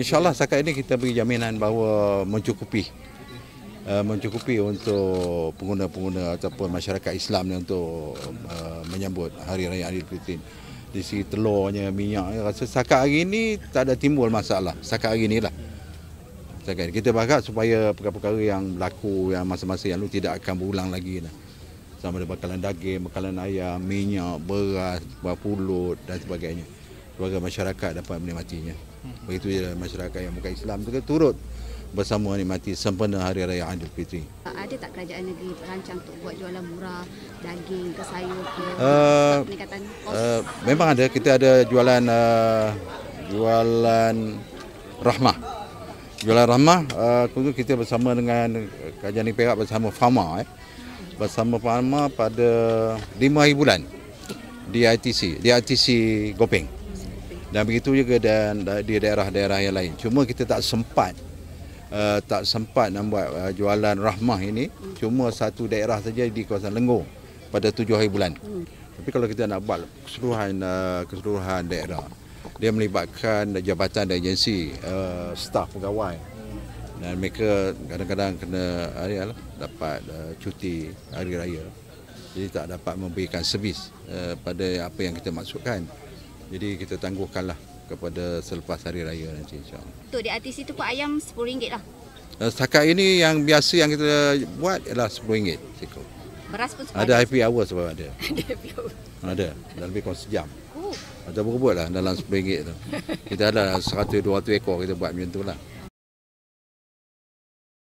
InsyaAllah setakat ini kita beri jaminan bahawa mencukupi uh, mencukupi untuk pengguna-pengguna ataupun masyarakat Islam ni untuk uh, menyambut Hari Raya Aidilfitri. Di sisi telurnya, minyak. rasa setakat hari ini tak ada timbul masalah. Setakat hari inilah. Setakat Kita berharap supaya perkara-perkara yang berlaku yang masa-masa yang lalu tidak akan berulang lagi. Lah. Sama ada bakalan daging, bakalan ayam, minyak, beras, buah pulut dan sebagainya keluarga masyarakat dapat menikmatinya. Begitu juga masyarakat yang bukan Islam juga turut bersama menikmati sempena Hari Raya Aidilfitri. Ah, ada tak kerajaan negeri rancang untuk buat jualan murah daging ke sayur ke eh, uh, peningkatan uh, eh, Memang ada. Kita ada jualan uh, jualan rahmah. Jualan rahmah, uh, kita bersama dengan kerajaan negeri Perak bersama Fama. Eh. Bersama Fama pada 5 hari bulan di ITC, di ITC Gopeng dan begitu juga dan di daerah-daerah yang lain. Cuma kita tak sempat uh, tak sempat nak buat uh, jualan rahmah ini. Cuma satu daerah saja di kawasan Lenggong pada tujuh hari bulan. Tapi kalau kita nak buat keseluruhan uh, keseluruhan daerah, dia melibatkan jabatan dan agensi uh, staf pegawai dan mereka kadang-kadang kena hari uh, ya lah, dapat uh, cuti hari raya. Jadi tak dapat memberikan servis uh, pada apa yang kita maksudkan. Jadi kita tangguhkanlah kepada selepas hari raya nanti insya-Allah. Untuk di atas itu pak ayam RM10 lah. Eh, setakat ini yang biasa yang kita buat adalah RM10 Beras pun sebab ada, ada happy hour sebab ada. ada happy hour. Ada. Dah lebih kurang sejam. Oh. Ada berbuat lah dalam RM10 tu. kita ada 100 200 ekor kita buat macam tu lah.